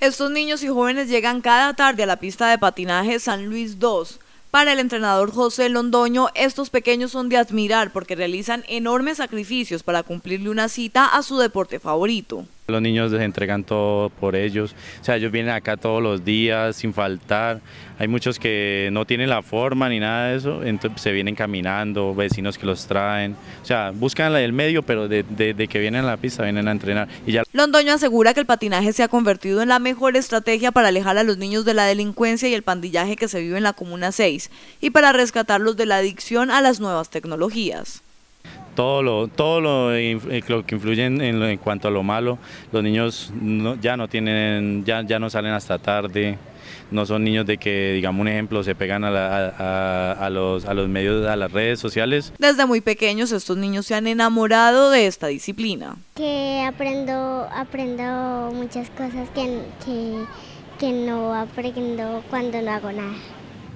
Estos niños y jóvenes llegan cada tarde a la pista de patinaje San Luis II. Para el entrenador José Londoño, estos pequeños son de admirar porque realizan enormes sacrificios para cumplirle una cita a su deporte favorito. Los niños les entregan todo por ellos, o sea, ellos vienen acá todos los días sin faltar. Hay muchos que no tienen la forma ni nada de eso, entonces pues, se vienen caminando, vecinos que los traen, o sea, buscan el medio, pero de, que vienen a la pista vienen a entrenar. Y ya... Londoño asegura que el patinaje se ha convertido en la mejor estrategia para alejar a los niños de la delincuencia y el pandillaje que se vive en la Comuna 6 y para rescatarlos de la adicción a las nuevas tecnologías todo lo, todo lo, eh, que influye en, cuanto a lo malo, los niños ya no tienen, ya, ya no salen hasta tarde, no son niños de que, digamos un ejemplo, se pegan a, los, a los medios, a las redes sociales. Desde muy pequeños estos niños se han enamorado de esta disciplina. Que aprendo, aprendo muchas cosas que, que, que no aprendo cuando no hago nada.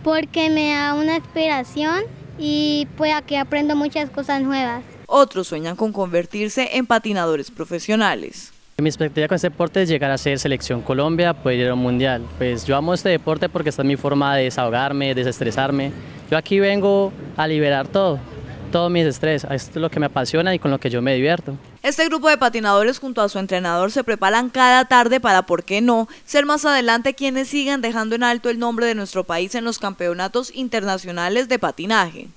Porque me da una inspiración y pues aquí aprendo muchas cosas nuevas. Otros sueñan con convertirse en patinadores profesionales. Mi expectativa con este deporte es llegar a ser selección Colombia, poder ir mundial. Pues yo amo este deporte porque esta es mi forma de desahogarme, desestresarme. Yo aquí vengo a liberar todo, todo mi estrés. Esto es lo que me apasiona y con lo que yo me divierto. Este grupo de patinadores junto a su entrenador se preparan cada tarde para, ¿por qué no?, ser más adelante quienes sigan dejando en alto el nombre de nuestro país en los campeonatos internacionales de patinaje.